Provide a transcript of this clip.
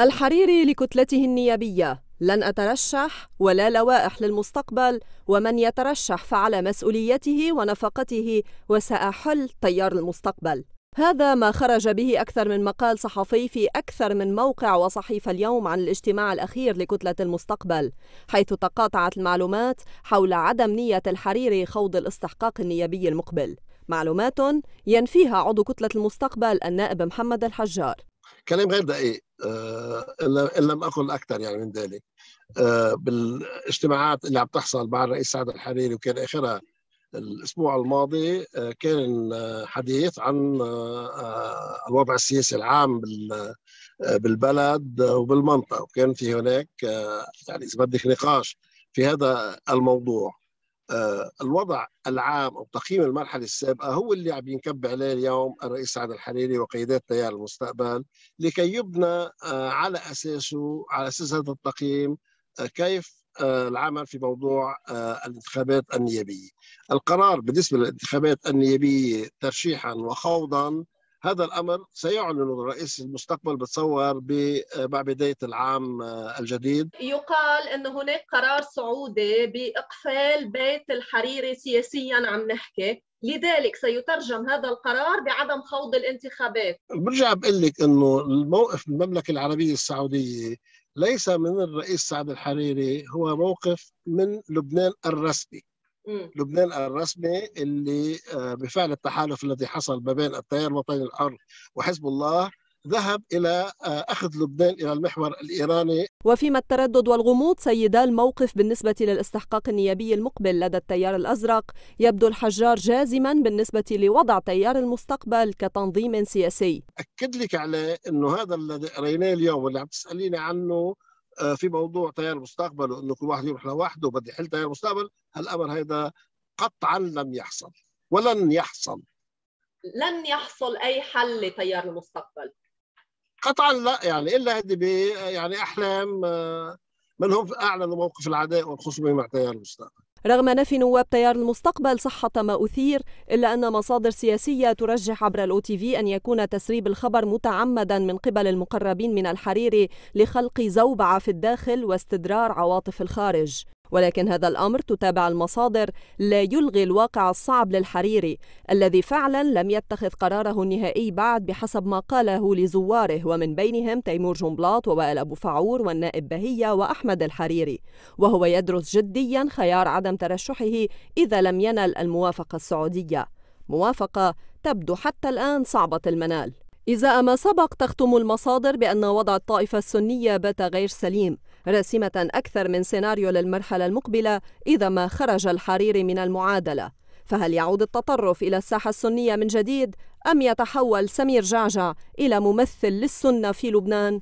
الحريري لكتلته النيابية لن أترشح ولا لوائح للمستقبل ومن يترشح فعلى مسؤوليته ونفقته وسأحل تيار المستقبل هذا ما خرج به أكثر من مقال صحفي في أكثر من موقع وصحيفة اليوم عن الاجتماع الأخير لكتلة المستقبل، حيث تقاطعت المعلومات حول عدم نية الحريري خوض الاستحقاق النيابي المقبل، معلومات ينفيها عضو كتلة المستقبل النائب محمد الحجار. كلام غير دقيق آه، ان لم اقل اكثر يعني من ذلك آه، بالاجتماعات اللي عم تحصل مع الرئيس سعد الحريري وكان اخرها الاسبوع الماضي آه، كان حديث عن الوضع السياسي العام بالبلد وبالمنطقه وكان في هناك يعني اذا بدك نقاش في هذا الموضوع آه، الوضع العام او تقييم المرحله السابقه هو اللي عم ينكب عليه اليوم الرئيس سعد الحريري وقيادات تيار المستقبل لكي يبنى آه، على اساسه على اساس هذا التقييم آه، كيف العمل في موضوع الانتخابات النيابيه. القرار بالنسبه للانتخابات النيابيه ترشيحا وخوضا هذا الامر سيعلن الرئيس المستقبل بتصور مع بدايه العام آه، الجديد يقال ان هناك قرار سعودي باقفال بيت الحريري سياسيا عم نحكي لذلك سيترجم هذا القرار بعدم خوض الانتخابات برجع بقول لك انه الموقف المملكه العربيه السعوديه ليس من الرئيس سعد الحريري هو موقف من لبنان الرسمي لبنان الرسمي اللي آه، بفعل التحالف الذي حصل ما بين التيار الوطني الحر وحزب الله ذهب إلى آه، أخذ لبنان إلى المحور الإيراني وفيما التردد والغموض سيدا الموقف بالنسبة للاستحقاق النيابي المقبل لدى التيار الأزرق يبدو الحجار جازما بالنسبة لوضع تيار المستقبل كتنظيم سياسي أكد لك على أنه هذا الذي رأيناه اليوم واللي عم تسأليني عنه آه، في موضوع تيار المستقبل وانه كل واحد يروح لوحده وبدي يحل تيار المستقبل هالامر هيدا قطعا لم يحصل ولن يحصل لن يحصل اي حل لتيار المستقبل قطعا لا يعني الا هدي يعني احلام آه، منهم اعلنوا موقف العداء والخصومه مع تيار المستقبل رغم نفي نواب تيار المستقبل صحة ما أثير إلا أن مصادر سياسية ترجح عبر الأو تي في أن يكون تسريب الخبر متعمدا من قبل المقربين من الحريري لخلق زوبعة في الداخل واستدرار عواطف الخارج ولكن هذا الأمر تتابع المصادر لا يلغي الواقع الصعب للحريري الذي فعلا لم يتخذ قراره النهائي بعد بحسب ما قاله لزواره ومن بينهم تيمور جنبلاط ووائل أبو فعور والنائب بهية وأحمد الحريري وهو يدرس جديا خيار عدم ترشحه إذا لم ينل الموافقة السعودية موافقة تبدو حتى الآن صعبة المنال إذا ما سبق تختم المصادر بأن وضع الطائفة السنية بات غير سليم راسمة أكثر من سيناريو للمرحلة المقبلة إذا ما خرج الحريري من المعادلة فهل يعود التطرف إلى الساحة السنية من جديد أم يتحول سمير جعجع إلى ممثل للسنة في لبنان؟